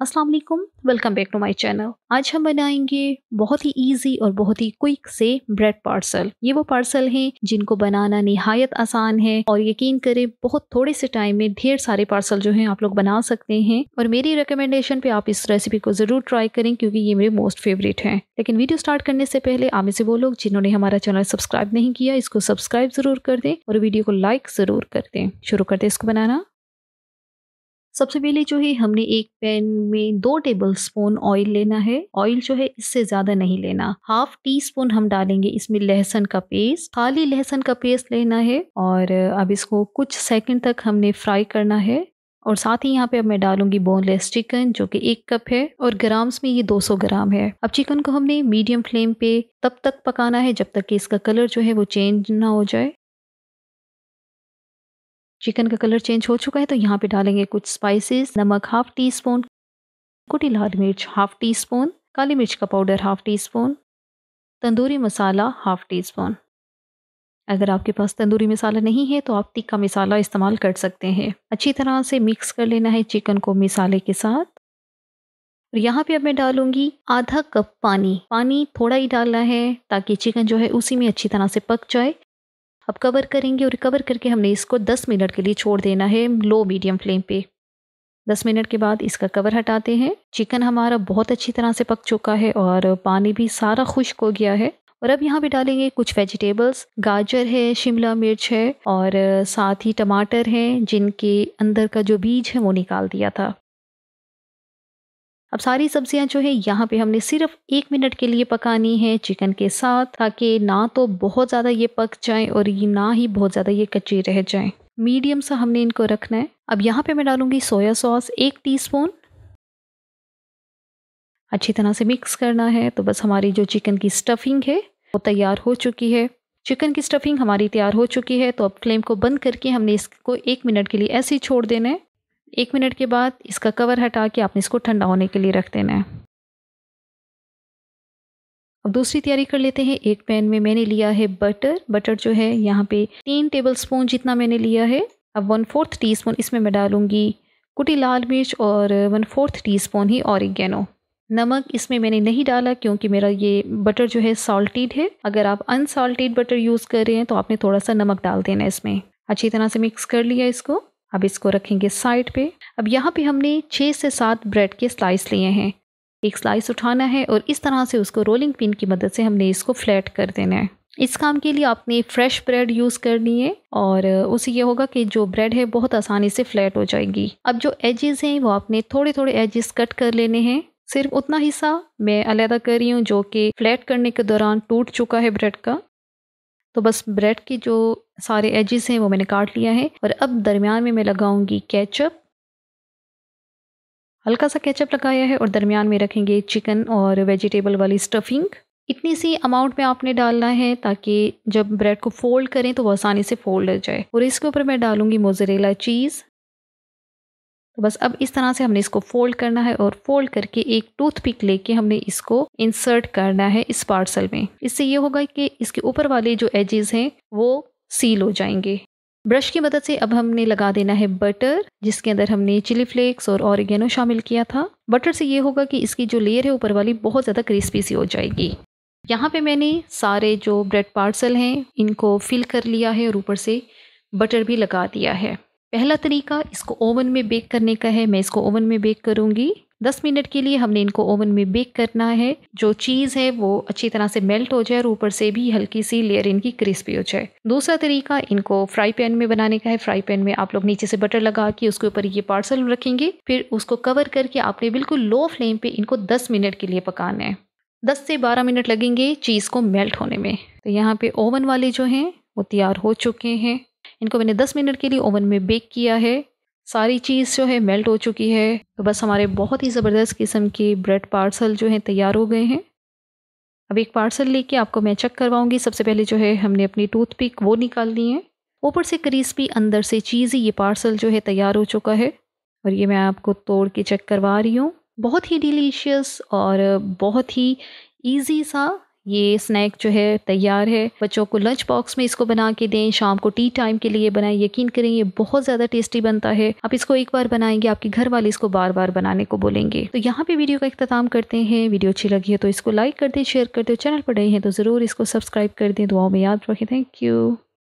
Aslam welcome back to my channel आज हम बनाएंगे बहुत ही इजी और बहुत ही क्विक से ब्रेड पार्सल ये वो पार्सल हैं जिनको बनाना नहायत आसान है और यकीन करें बहुत थोड़े से टाइम में ढेर सारे पार्सल जो हैं आप लोग बना सकते हैं और मेरी रिकमेंडेशन पे आप इस रेसिपी को ज़रूर ट्राई करें क्योंकि ये मेरे मोस्ट फेवरेट हैं लेकिन वीडियो स्टार्ट करने से पहले आप से वो लोग जिन्होंने हमारा चैनल सब्सक्राइब नहीं किया इसको सब्सक्राइब ज़रूर कर दें और वीडियो को लाइक ज़रूर कर दें शुरू करते इसको बनाना सबसे पहले जो है हमने एक पैन में दो टेबल स्पून ऑयल लेना है ऑयल जो है इससे ज्यादा नहीं लेना हाफ टी स्पून हम डालेंगे इसमें लहसुन का पेस्ट खाली लहसुन का पेस्ट लेना है और अब इसको कुछ सेकंड तक हमने फ्राई करना है और साथ ही यहाँ पे अब मैं डालूंगी बोनलेस चिकन जो कि एक कप है और ग्राम्स में ये 200 ग्राम है अब चिकन को हमने मीडियम फ्लेम पे तब तक पकाना है जब तक कि इसका कलर जो है वो चेंज ना हो जाए चिकन का कलर चेंज हो चुका है तो यहाँ पे डालेंगे कुछ स्पाइसेस नमक हाफ टी स्पून कुटी लाल मिर्च हाफ टी स्पून काली मिर्च का powder half teaspoon tandoori masala half teaspoon अगर आपके पास तंदूरी मसाला नहीं है तो आप टिक्का मसाला इस्तेमाल कर सकते हैं अच्छी तरह से मिक्स कर लेना है चिकन को मिसाले के साथ और यहाँ पे अब मैं डालूंगी आधा कप पानी पानी थोड़ा ही डालना है ताकि चिकन जो है उसी में अच्छी तरह से पक जाए अब कवर करेंगे और कवर करके हमने इसको 10 मिनट के लिए छोड़ देना है लो मीडियम फ्लेम पे 10 मिनट के बाद इसका कवर हटाते हैं चिकन हमारा बहुत अच्छी तरह से पक चुका है और पानी भी सारा खुश्क हो गया है और अब यहाँ पे डालेंगे कुछ वेजिटेबल्स गाजर है शिमला मिर्च है और साथ ही टमाटर हैं जिनके अंदर का जो बीज है वो निकाल दिया था अब सारी सब्जियां जो है यहाँ पे हमने सिर्फ एक मिनट के लिए पकानी है चिकन के साथ ताकि ना तो बहुत ज़्यादा ये पक जाए और ये ना ही बहुत ज़्यादा ये कच्चे रह जाए मीडियम सा हमने इनको रखना है अब यहाँ पे मैं डालूंगी सोया सॉस एक टीस्पून अच्छी तरह से मिक्स करना है तो बस हमारी जो चिकन की स्टफिंग है वो तैयार हो चुकी है चिकन की स्टफिंग हमारी तैयार हो चुकी है तो अब फ्लेम को बंद करके हमने इसको एक मिनट के लिए ऐसे ही छोड़ देना है एक मिनट के बाद इसका कवर हटा के आपने इसको ठंडा होने के लिए रख देना है अब दूसरी तैयारी कर लेते हैं एक पैन में मैंने लिया है बटर बटर जो है यहाँ पे तीन टेबल स्पून जितना मैंने लिया है अब वन फोर्थ टी स्पून इसमें मैं डालूँगी कुटी लाल मिर्च और वन फोर्थ टी स्पून ही औरिगेनो नमक इसमें मैंने नहीं डाला क्योंकि मेरा ये बटर जो है सॉल्टेड है अगर आप अनसॉल्टेड बटर यूज़ कर रहे हैं तो आपने थोड़ा सा नमक डाल देना इसमें अच्छी तरह से मिक्स कर लिया इसको अब इसको रखेंगे साइड पे अब यहाँ पे हमने छः से सात ब्रेड के स्लाइस लिए हैं एक स्लाइस उठाना है और इस तरह से उसको रोलिंग पिन की मदद से हमने इसको फ्लैट कर देना है इस काम के लिए आपने फ्रेश ब्रेड यूज़ करनी है और उससे ये होगा कि जो ब्रेड है बहुत आसानी से फ्लैट हो जाएगी अब जो एजेस हैं वो आपने थोड़े थोड़े एजेस कट कर लेने हैं सिर्फ उतना हिस्सा मैं अलहदा कर रही हूँ जो कि फ्लैट करने के दौरान टूट चुका है ब्रेड का तो बस ब्रेड के जो सारे एजेस हैं वो मैंने काट लिया है और अब दरमियान में मैं लगाऊंगी केचप हल्का सा केचप लगाया है और दरमियान में रखेंगे चिकन और वेजिटेबल वाली स्टफिंग इतनी सी अमाउंट में आपने डालना है ताकि जब ब्रेड को फोल्ड करें तो वो आसानी से फोल्ड हो जाए और इसके ऊपर मैं डालूंगी मोजरेला चीज़ तो बस अब इस तरह से हमने इसको फोल्ड करना है और फोल्ड करके एक टूथपिक लेके हमने इसको इंसर्ट करना है इस पार्सल में इससे ये होगा कि इसके ऊपर वाले जो एजेस हैं वो सील हो जाएंगे ब्रश की मदद से अब हमने लगा देना है बटर जिसके अंदर हमने चिली फ्लेक्स और ऑरिगेनो शामिल किया था बटर से ये होगा कि इसकी जो लेयर है ऊपर वाली बहुत ज़्यादा क्रिस्पी सी हो जाएगी यहाँ पे मैंने सारे जो ब्रेड पार्सल हैं इनको फिल कर लिया है और ऊपर से बटर भी लगा दिया है पहला तरीका इसको ओवन में बेक करने का है मैं इसको ओवन में बेक करूंगी दस मिनट के लिए हमने इनको ओवन में बेक करना है जो चीज़ है वो अच्छी तरह से मेल्ट हो जाए और ऊपर से भी हल्की सी लेयर इनकी क्रिस्पी हो जाए दूसरा तरीका इनको फ्राई पैन में बनाने का है फ्राई पैन में आप लोग नीचे से बटर लगा के उसके ऊपर ये पार्सल रखेंगे फिर उसको कवर करके आपने बिल्कुल लो फ्लेम पे इनको दस मिनट के लिए पकाना है दस से बारह मिनट लगेंगे चीज़ को मेल्ट होने में तो यहाँ पे ओवन वाले जो हैं वो तैयार हो चुके हैं इनको मैंने 10 मिनट के लिए ओवन में बेक किया है सारी चीज़ जो है मेल्ट हो चुकी है तो बस हमारे बहुत ही ज़बरदस्त किस्म के ब्रेड पार्सल जो हैं तैयार हो गए हैं अब एक पार्सल लेके आपको मैं चेक करवाऊँगी सबसे पहले जो है हमने अपनी टूथपिक वो निकाल ली है ऊपर से क्रिस्पी अंदर से चीज़ी ये पार्सल जो है तैयार हो चुका है और ये मैं आपको तोड़ के चेक करवा रही हूँ बहुत ही डिलीशियस और बहुत ही ईजी सा ये स्नैक जो है तैयार है बच्चों को लंच बॉक्स में इसको बना के दें शाम को टी टाइम के लिए बनाएं यकीन करें ये बहुत ज़्यादा टेस्टी बनता है आप इसको एक बार बनाएंगे आपके घर वाले इसको बार बार बनाने को बोलेंगे तो यहाँ पे वीडियो का इख्ताम करते हैं वीडियो अच्छी लगी है तो इसको लाइक कर दें शेयर कर दें चैनल पर रहे हैं तो ज़रूर इसको सब्सक्राइब कर दें दुआओं में याद रखें थैंक यू